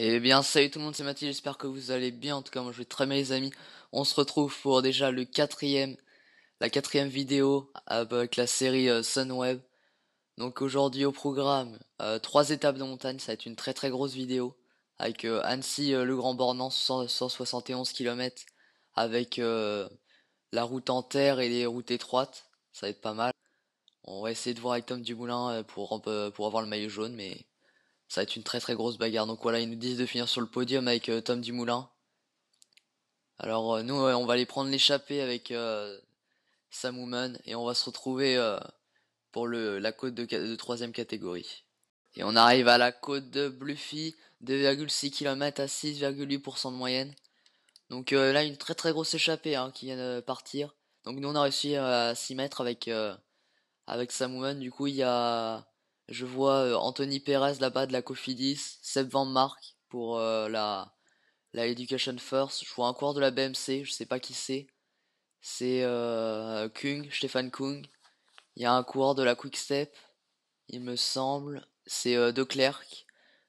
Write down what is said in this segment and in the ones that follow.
Eh bien salut tout le monde, c'est Mathilde, j'espère que vous allez bien, en tout cas moi je vais très bien les amis. On se retrouve pour déjà le quatrième, la quatrième vidéo avec euh, la série euh, Sunweb. Donc aujourd'hui au programme, 3 euh, trois étapes de montagne, ça va être une très très grosse vidéo. Avec Annecy, le Grand Bornand, 171 km, avec la route en terre et les routes étroites, ça va être pas mal. On va essayer de voir avec Tom Dumoulin pour, pour avoir le maillot jaune, mais ça va être une très très grosse bagarre. Donc voilà, ils nous disent de finir sur le podium avec euh, Tom Dumoulin. Alors euh, nous, on va aller prendre l'échappée avec euh, Samouman. et on va se retrouver pour le, la côte de, troisième catégorie. Et on arrive à la côte de Bluffy, 2,6 km à 6,8% de moyenne. Donc là, une très très grosse échappée hein, qui vient de partir. Donc nous, on a réussi à s'y mettre avec, avec Du coup, il y a je vois euh, Anthony Perez là-bas de la Cofidis, Seb Van Mark pour euh, la, la Education First. Je vois un coureur de la BMC, je sais pas qui c'est. C'est euh, Kung, Stéphane Kung. Il y a un coureur de la Quick Step, il me semble. C'est De Klerk.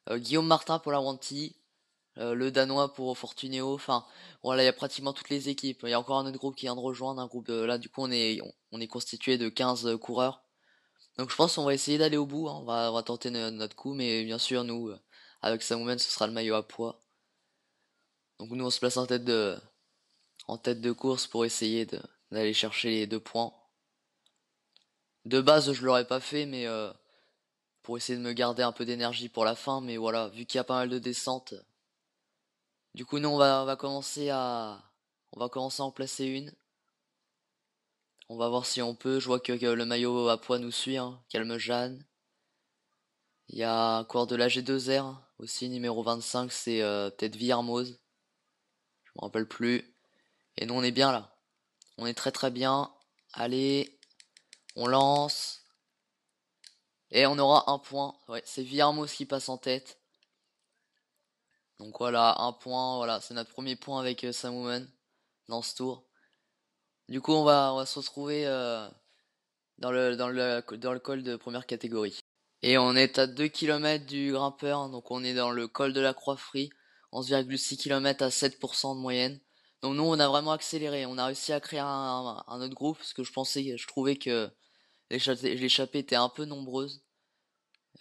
Guillaume Martin pour la Wanty. le Danois pour Fortuneo. Enfin, voilà, il y a pratiquement toutes les équipes. Il y a encore un autre groupe qui vient de rejoindre. Un groupe, là, du coup, on est, on est constitué de 15 coureurs. Donc je pense qu'on va essayer d'aller au bout, hein. on, va, tenter notre coup, mais bien sûr nous, euh, avec Samoumen, ce sera le maillot à poids. Donc nous on se place en tête de, en tête de course pour essayer d'aller chercher les deux points. De base je l'aurais pas fait, mais euh, pour essayer de me garder un peu d'énergie pour la fin, mais voilà, vu qu'il y a pas mal de descentes. Du coup nous on va, on va commencer à... On va commencer à en placer une. On va voir si on peut. Je vois que, le maillot à poids nous suit. Hein. Calme Jeanne. Il y a coureur de la G2R aussi, numéro 25, c'est euh, peut-être Villarmoz. Je me rappelle plus. Et nous, on est bien là. On est très très bien. Allez, on lance. Et on aura un point. Ouais, c'est Villarmoz qui passe en tête. Donc voilà, un point. Voilà, c'est notre premier point avec euh, Sam dans ce tour. Du coup, on va, se retrouver euh, dans, le, le, dans le col de première catégorie. Et on est à 2 km du grimpeur, hein, donc on est dans le col de la Croix-Frie, 11,6 km à 7% de moyenne. Donc nous, on a vraiment accéléré, on a réussi à créer un, autre groupe, parce que je pensais, je trouvais que l'échappée étaient un peu nombreuses.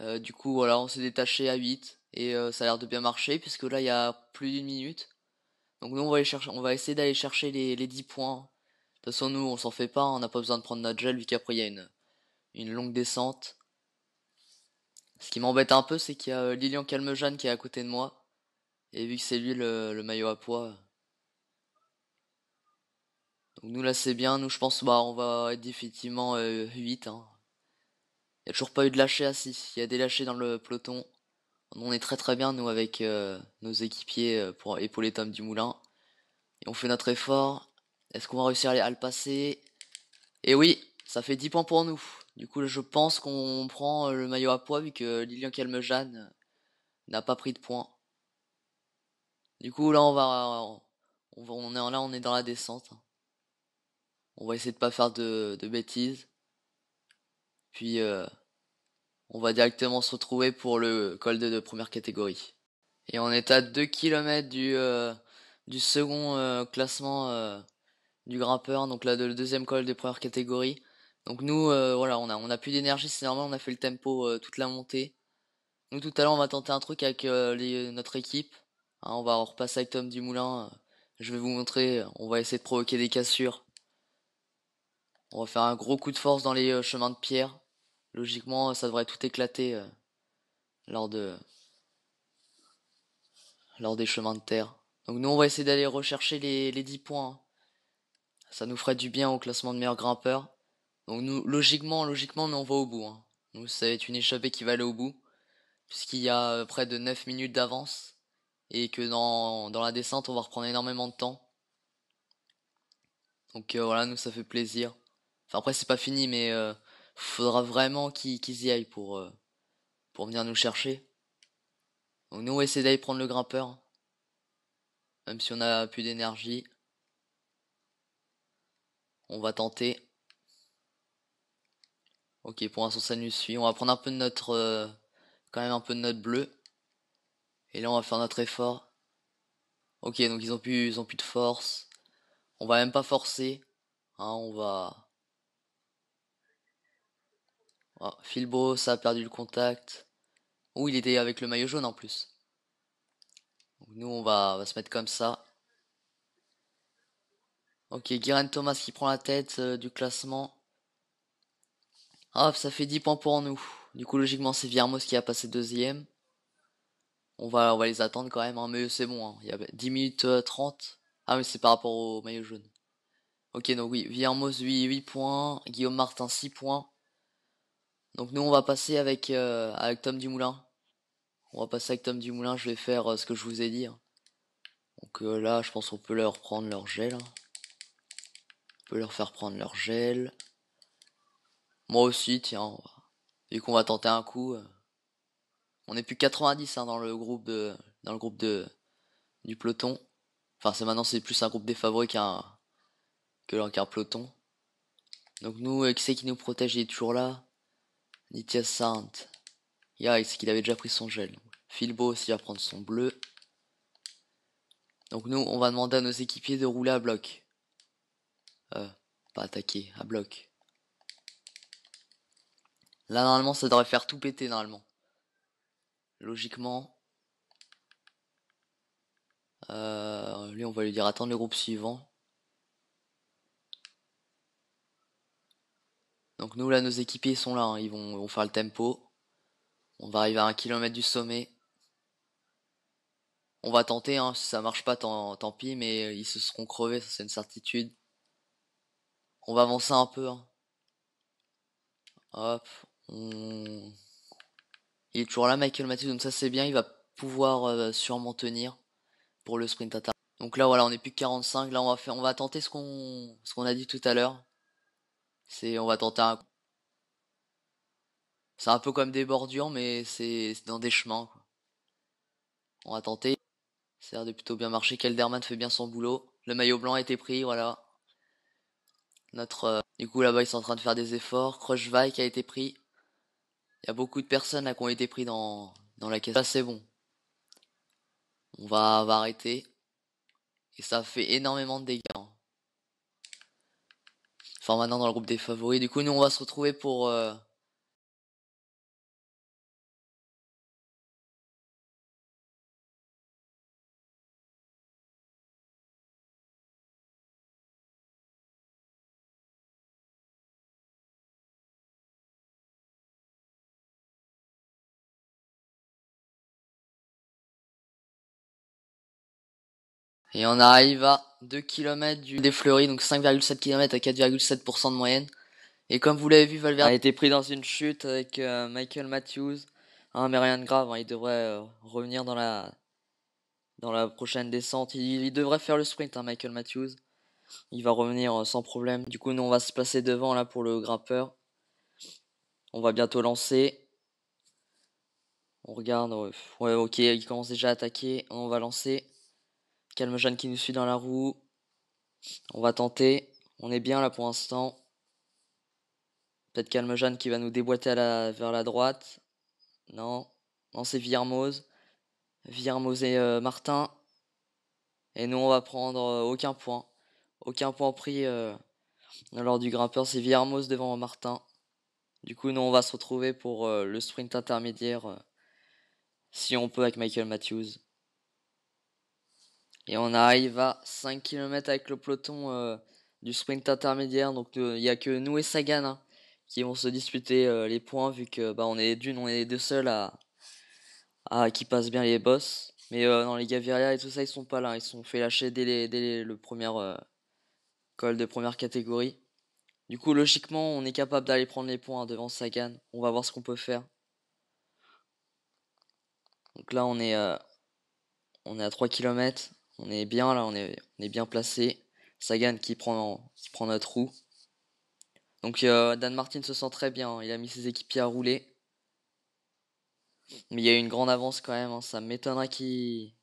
Euh, du coup, voilà, on s'est détaché à 8, et euh, ça a l'air de bien marcher, puisque là, il y a plus d'une minute. Donc nous, on va, chercher, on va essayer d'aller chercher les, les 10 points toute façon, nous, on s'en fait pas, on n'a pas besoin de prendre notre gel vu qu'après il y a une, longue descente. Ce qui m'embête un peu, c'est qu'il y a euh, Lilian Jeanne qui est à côté de moi. Et vu que c'est lui le, maillot à poids. Euh. Donc nous là c'est bien, nous je pense bah on va être définitivement 8. Euh, hein. Il n'y a toujours pas eu de lâcher assis, il y a des lâchés dans le peloton. On est très très bien nous avec nos équipiers pour épauler Tom Moulin, Et on fait notre effort. Est-ce qu'on va réussir à le passer Et eh oui, ça fait 10 points pour nous. Du coup, je pense qu'on prend euh, le maillot à poids vu que Lilian Jeanne euh, n'a pas pris de points. Du coup, là, on va, on est là, on est dans la descente. Hein. On va essayer de pas faire de, de bêtises. Puis, euh, on va directement se retrouver pour le col de, première catégorie. Et on est à 2 km du, euh, du second classement du grimpeur, donc de le deuxième col des premières catégories. Donc nous, euh, voilà, on a, on a plus d'énergie, c'est normal, on a fait le tempo euh, toute la montée. Nous, tout à l'heure, on va tenter un truc avec euh, notre équipe. Hein, on va repasser avec Tom moulin je vais vous montrer, on va essayer de provoquer des cassures. On va faire un gros coup de force dans les chemins de pierre. Logiquement, ça devrait tout éclater lors de lors des chemins de terre. Donc nous, on va essayer d'aller rechercher les, les 10 points. Hein. Ça nous ferait du bien au classement de meilleur grimpeur. Donc nous, logiquement, logiquement, on va au bout. Hein. Nous, être une échappée qui va aller au bout. Puisqu'il y a euh, près de 9 minutes d'avance. Et que dans, dans la descente, on va reprendre énormément de temps. Donc euh, voilà, nous, ça fait plaisir. Enfin, après, c'est pas fini, mais euh, faudra vraiment qu'ils y aillent pour, euh, pour venir nous chercher. Donc nous, on essaie d'aller prendre le grimpeur. Hein. Même si on a plus d'énergie. On va tenter. Ok, pour l'instant ça nous suit. On va prendre un peu de notre... Euh, quand même un peu de notre bleu. Et là on va faire notre effort. Ok, donc ils ont plus, ils ont plus de force. On va même pas forcer. Hein, on va... Oh, ça a perdu le contact. Où il était avec le maillot jaune en plus. nous, on va, on va se mettre comme ça. Ok, Guérin Thomas qui prend la tête euh, du classement. Hop, ça fait 10 points pour nous. Du coup, logiquement, c'est Viermos qui a passé deuxième. On va, on va les attendre quand même, hein, mais c'est bon. Hein. Il y a 10 minutes 30. Euh, ah, mais c'est par rapport au maillot jaune. Ok, donc oui, Viermos 8, 8 points, Guillaume Martin 6 points. Donc nous, on va passer avec, euh, avec Tom Dumoulin. On va passer avec Tom Dumoulin, je vais faire ce que je vous ai dit. Hein. Donc là, je pense qu'on peut leur prendre leur gel peut leur faire prendre leur gel. Moi aussi, tiens, vu qu'on va tenter un coup. Euh, on est plus 90 hein, dans le groupe de... dans le groupe de du peloton. Enfin, c'est maintenant c'est plus un groupe des favoris qu'un que qu'un peloton. Donc nous, euh, qui c'est qui nous protège Il est toujours là. Nitya Saint. Yeah, sait qu'il avait déjà pris son gel. Philbo aussi va prendre son bleu. Donc nous, on va demander à nos équipiers de rouler à bloc. Euh, pas attaqué, à bloc. Là, normalement, ça devrait faire tout péter, normalement. Logiquement. Euh, lui, on va lui dire attendre le groupe suivant. Donc nous, là, nos équipiers sont là. Hein. Ils vont, faire le tempo. On va arriver à un kilomètre du sommet. On va tenter, hein. si ça marche pas, tant, tant pis, mais ils se seront crevés, ça c'est une certitude. On va avancer un peu. Hein. Hop. Il est toujours là, Michael Matthews. Donc ça, c'est bien. Il va pouvoir euh, sûrement tenir pour le sprint ta. Donc là, voilà, on est plus que 45. Là, on va faire, on va tenter ce qu'on, ce qu'on a dit tout à l'heure. C'est, on va tenter un. C'est un peu comme des bordures, mais c'est dans des chemins. On va tenter. Ça a l'air de plutôt bien marcher. Kelderman fait bien son boulot. Le maillot blanc a été pris, voilà. Notre, euh, du coup, là-bas, ils sont en train de faire des efforts. qui a été pris. Il y a beaucoup de personnes là, qui ont été pris dans, dans la caisse. Là, c'est bon. On va, va arrêter. Et ça fait énormément de dégâts. Hein. Enfin, maintenant, dans le groupe des favoris. Du coup, nous, on va se retrouver pour... Euh, Et on arrive à 2 km du fleuris, donc 5,7 km à 4,7% de moyenne. Et comme vous l'avez vu, Valverde a été pris dans une chute avec euh, Michael Matthews. Hein, mais rien de grave, hein, il devrait euh, revenir dans la, dans la prochaine descente. Il, devrait faire le sprint, hein, Michael Matthews. Il va revenir euh, sans problème. Du coup, nous, on va se placer devant là pour le grimpeur. On va bientôt lancer. On regarde. Ouais, ok, il commence déjà à attaquer. On va lancer. Calme Jeanne qui nous suit dans la roue. On va tenter. On est bien là pour l'instant. Peut-être Calme Jeanne qui va nous déboîter vers la droite. Non. Non, c'est Villermoz. Villermoz et euh, Martin. Et nous, on va prendre euh, aucun point. Aucun point pris euh, lors du grimpeur. C'est Villermoz devant Martin. Du coup, nous, on va se retrouver pour le sprint intermédiaire. si on peut avec Michael Matthews. Et on arrive à 5 km avec le peloton euh, du sprint intermédiaire. Donc euh, il n'y a que nous et Sagan hein, qui vont se disputer euh, les points vu que bah, on est d'une, on est les deux seuls à, à qui passent bien les boss. Mais non, les Gaviria et tout ça, ils sont pas là. Ils sont fait lâcher dès, le premier col de première catégorie. Du coup, logiquement, on est capable d'aller prendre les points hein, devant Sagan. On va voir ce qu'on peut faire. Donc là, on est, on est à 3 km. On est bien là, on est, bien placé. Sagan qui prend, prend notre roue. Donc euh, Dan Martin se sent très bien, il a mis ses équipiers à rouler. Mais il y a eu une grande avance quand même, hein. ça m'étonnera qu'il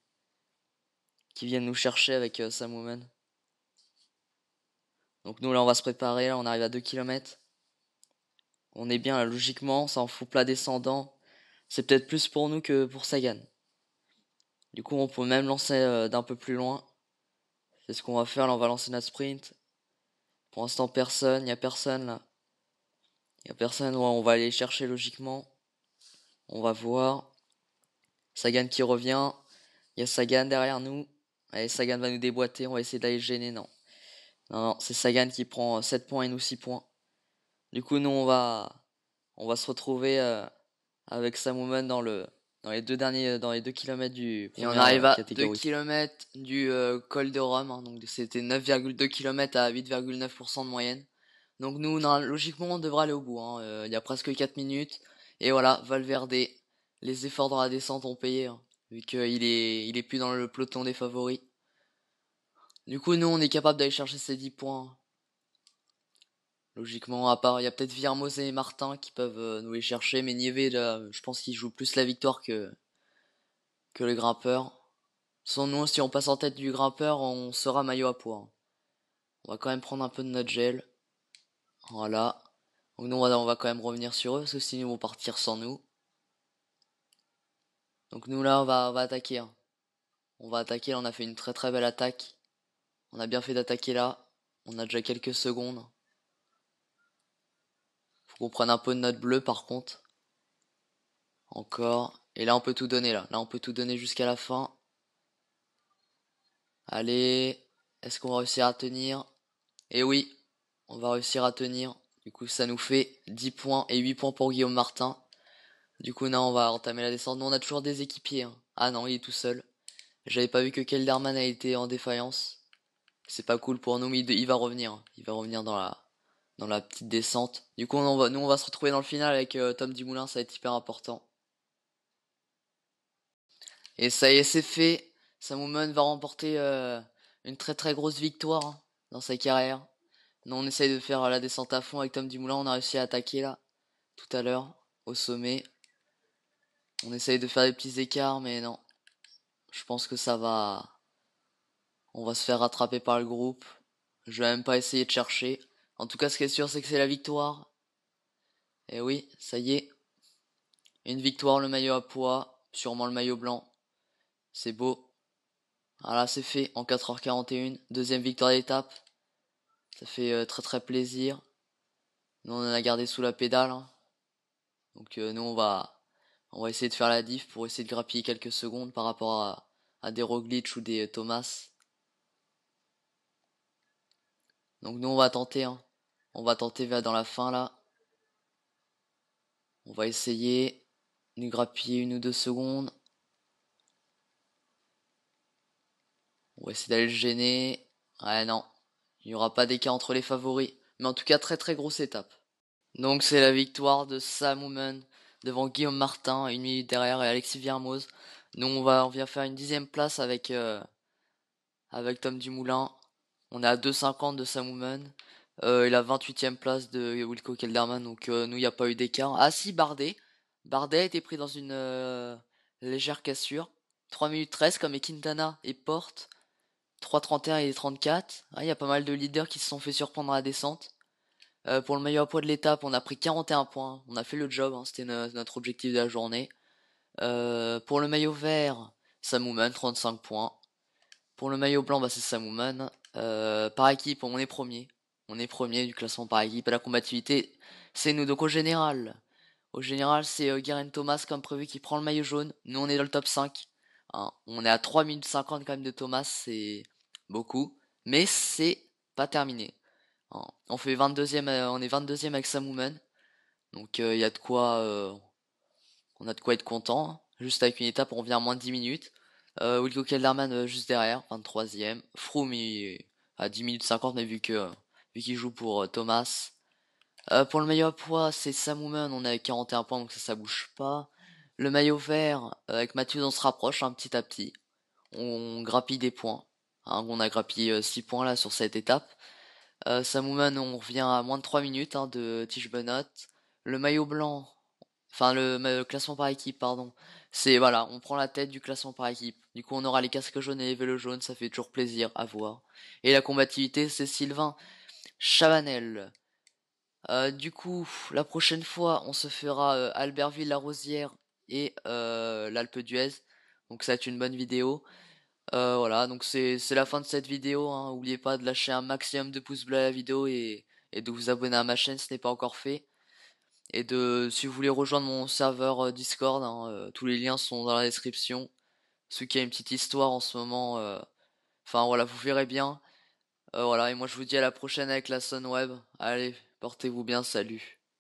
vienne viennent nous chercher avec euh, Sam Woman. Donc nous là on va se préparer, là on arrive à 2 km. On est bien là logiquement, ça en fout plat descendant. C'est peut-être plus pour nous que pour Sagan. Du coup, on peut même lancer euh, d'un peu plus loin. C'est ce qu'on va faire. Là, on va lancer notre sprint. Pour l'instant, personne. Il n'y a personne là. Il n'y a personne. on va aller chercher logiquement. On va voir. Sagan qui revient. Il y a Sagan derrière nous. Allez, Sagan va nous déboîter. On va essayer d'aller gêner. Non. Non, c'est Sagan qui prend 7 euh, points et nous 6 points. Du coup, nous, on va, on va se retrouver euh, avec Sam dans le, dans les deux derniers, euh, dans les deux kilomètres du. Et on arrive euh, à 2 km du euh, col de Rome, hein, donc c'était 9,2 km à 8,9% de moyenne. Donc nous, logiquement, on devrait aller au bout. Hein, il y a presque 4 minutes. Et voilà, Valverde, les efforts dans la descente ont payé, hein, vu qu'il est, il est plus dans le peloton des favoris. Du coup, nous, on est capable d'aller chercher ces 10 points. Logiquement, à part, il y a peut-être Viermose et Martin qui peuvent euh, nous les chercher, mais Nieve, je pense qu'il joue plus la victoire que, que le grimpeur Sans nous, si on passe en tête du grimpeur, on sera maillot à poids. Hein. On va quand même prendre un peu de notre gel. Voilà. Donc nous, on va quand même revenir sur eux, parce que sinon ils vont partir sans nous. Donc nous, là, on va, on va attaquer. Hein. On va attaquer, là, on a fait une très très belle attaque. On a bien fait d'attaquer là. On a déjà quelques secondes. On prend un peu de notes bleues par contre. Encore. Et là on peut tout donner là. Là on peut tout donner jusqu'à la fin. Allez. Est-ce qu'on va réussir à tenir Et eh oui, on va réussir à tenir. Du coup ça nous fait 10 points et 8 points pour Guillaume Martin. Du coup non on va entamer la descente. Nous on a toujours des équipiers. Hein. Ah non il est tout seul. J'avais pas vu que Kelderman a été en défaillance. C'est pas cool pour nous mais il va revenir. Hein. Il va revenir dans la dans la petite descente. Du coup, on va, nous, on va se retrouver dans le final avec euh, Tom Dumoulin, ça va être hyper important. Et ça y est, c'est fait. Sam va remporter euh, une très très grosse victoire hein, dans sa carrière. Nous, on essaye de faire la descente à fond avec Tom Dumoulin. On a réussi à attaquer là, tout à l'heure, au sommet. On essaye de faire des petits écarts, mais non. Je pense que ça va... On va se faire rattraper par le groupe. Je vais même pas essayer de chercher. En tout cas, ce qui est sûr, c'est que c'est la victoire. Et eh oui, ça y est. Une victoire, le maillot à poids, sûrement le maillot blanc. C'est beau. Voilà, c'est fait en 4h41. Deuxième victoire d'étape. Ça fait euh, très très plaisir. Nous, on en a gardé sous la pédale. Hein. Donc euh, nous, on va, on va essayer de faire la diff pour essayer de grappiller quelques secondes par rapport à, à des Roglitch ou des euh, Thomas. Donc nous, on va tenter. Hein. On va tenter vers dans la fin là. On va essayer de grappiller une ou deux secondes. On va essayer d'aller le gêner. Ah non, il n'y aura pas d'écart entre les favoris. Mais en tout cas, très très grosse étape. Donc c'est la victoire de Sam devant Guillaume Martin, une minute derrière et Alexis Viermoz. Nous on va on vient faire une dixième place avec euh, avec Tom Dumoulin. On est à 2,50 de Sam et la 28 ème place de Wilco Kelderman, donc euh, nous, il n'y a pas eu d'écart. Ah si, Bardet. Bardet a été pris dans une euh, légère cassure. 3 minutes 13 comme et Quintana et Porte. 3.31 et 34. Ah, il y a pas mal de leaders qui se sont fait surprendre à la descente. Euh, pour le meilleur poids de l'étape, on a pris 41 points. On a fait le job, hein. c'était notre objectif de la journée. pour le maillot vert, Samouman, 35 points. Pour le maillot blanc, bah, c'est Samouman. par équipe, on est premier. On est premier du classement par équipe à la combativité. C'est nous donc au général. Au général, c'est euh, Thomas comme prévu qui prend le maillot jaune. Nous, on est dans le top 5. Hein. on est à 3 minutes 50 quand même de Thomas, c'est beaucoup. Mais c'est pas terminé. Hein. on, fait 22e, euh, on est 22e avec Sam Woman. Donc euh, il y a de quoi... Euh, on a de quoi être content. Hein. Juste avec une étape, on vient à moins de 10 minutes. Wilco Kelderman juste derrière, 23e. Froome à 10 minutes 50, mais vu que vu qu'il joue pour euh, Thomas. Euh, pour le maillot à poids, c'est Samouman. On on a 41 points, donc ça, ça bouge pas. Le maillot vert, euh, avec Mathieu, on se rapproche un hein, petit à petit. On grappille des points. Hein. on a grappillé 6 points là sur cette étape. Euh, on revient à moins de 3 minutes hein, de Tige Benot. Le maillot blanc, enfin le, le, classement par équipe, pardon. C'est voilà, on prend la tête du classement par équipe. Du coup, on aura les casques jaunes et les vélos jaunes, ça fait toujours plaisir à voir. Et la combativité, c'est Sylvain. Chavanel. Euh, du coup, la prochaine fois, on se fera euh, Albertville-la-Rosière et euh, l'Alpe d'Huez. Donc ça va être une bonne vidéo. voilà, donc c'est la fin de cette vidéo. Hein. N'oubliez pas de lâcher un maximum de pouces bleus à la vidéo et, de vous abonner à ma chaîne si ce n'est pas encore fait. Et de, si vous voulez rejoindre mon serveur Discord, hein, tous les liens sont dans la description. Ce qui est une petite histoire en ce moment, enfin voilà, vous verrez bien. Euh, voilà, et moi je vous dis à la prochaine avec la Sunweb. Allez, portez-vous bien, salut.